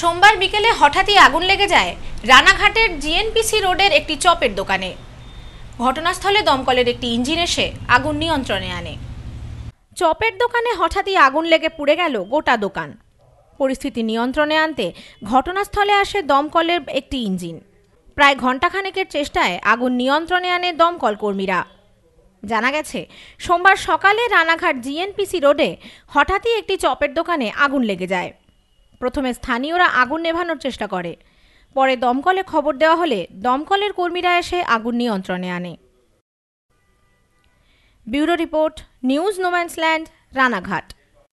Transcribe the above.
সোমবার বিকেলে হঠাৎই আগুন লেগে যায় রানাঘাটের জিএনপিসি রোডের একটি চপের দোকানে ঘটনাস্থলে দমকলের একটি ইঞ্জিন এসে আগুন নিয়ন্ত্রণে আনে চপের দোকানে হঠাৎই আগুন লেগে পুড়ে গেল গোটা দোকান পরিস্থিতি নিয়ন্ত্রণে আনতে ঘটনাস্থলে আসে দমকলের একটি ইঞ্জিন প্রায় ঘণ্টাখানেকের চেষ্টায় আগুন নিয়ন্ত্রণে আনে দমকল কর্মীরা জানা গেছে সোমবার সকালে রানাঘাট জিএনপিসি রোডে হঠাৎই একটি চপের দোকানে আগুন লেগে যায় প্রথমে স্থানীয়রা আগুন নেভানোর চেষ্টা করে পরে দমকলে খবর দেওয়া হলে দমকলের কর্মীরা এসে আগুন নিয়ন্ত্রণে আনে bureau report news no man's land Ranaghat